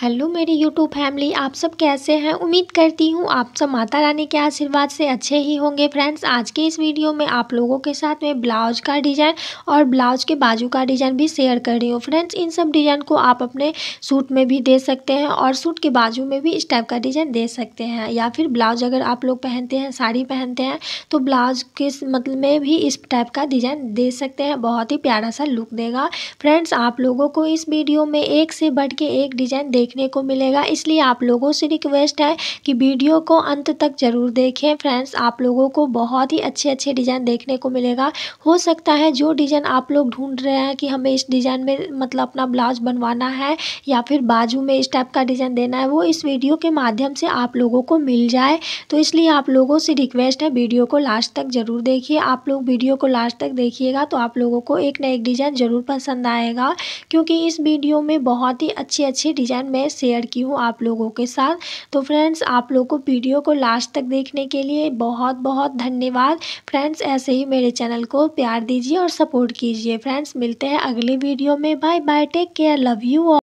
hello मेरी YouTube family आप सब कैसे हैं उम्मीद करती हूँ आप सब माता रानी के आशीर्वाद से अच्छे ही होंगे फ्रेंड्स आज के इस वीडियो में आप लोगों के साथ में ब्लाउज का डिज़ाइन और ब्लाउज के बाजू का डिज़ाइन भी शेयर कर रही हूँ फ्रेंड्स इन सब डिज़ाइन को आप अपने सूट में भी दे सकते हैं और सूट के बाजू में भी इस टाइप का डिज़ाइन दे सकते हैं या फिर ब्लाउज अगर आप लोग पहनते हैं साड़ी पहनते हैं तो ब्लाउज के मतलब में भी इस टाइप का डिज़ाइन दे सकते हैं बहुत ही प्यारा सा लुक देगा फ्रेंड्स आप लोगों को इस वीडियो में एक से बढ़ के एक डिज़ाइन देख देखने को मिलेगा इसलिए आप लोगों से रिक्वेस्ट है कि वीडियो को अंत तक ज़रूर देखें फ्रेंड्स आप लोगों को बहुत ही अच्छे अच्छे डिज़ाइन देखने को मिलेगा हो सकता है जो डिज़ाइन आप लोग ढूंढ रहे हैं कि हमें इस डिज़ाइन में मतलब अपना ब्लाउज बनवाना है या फिर बाजू में इस टाइप का डिज़ाइन देना है वो इस वीडियो के माध्यम से आप लोगों को मिल जाए तो इसलिए आप लोगों से रिक्वेस्ट है वीडियो को लास्ट तक ज़रूर देखिए आप लोग वीडियो को लास्ट तक देखिएगा तो आप लोगों को एक ना एक डिज़ाइन ज़रूर पसंद आएगा क्योंकि इस वीडियो में बहुत ही अच्छे अच्छे डिज़ाइन मैं शेयर की हूँ आप लोगों के साथ तो फ्रेंड्स आप लोग को वीडियो को लास्ट तक देखने के लिए बहुत बहुत धन्यवाद फ्रेंड्स ऐसे ही मेरे चैनल को प्यार दीजिए और सपोर्ट कीजिए फ्रेंड्स मिलते हैं अगले वीडियो में bye bye take care love you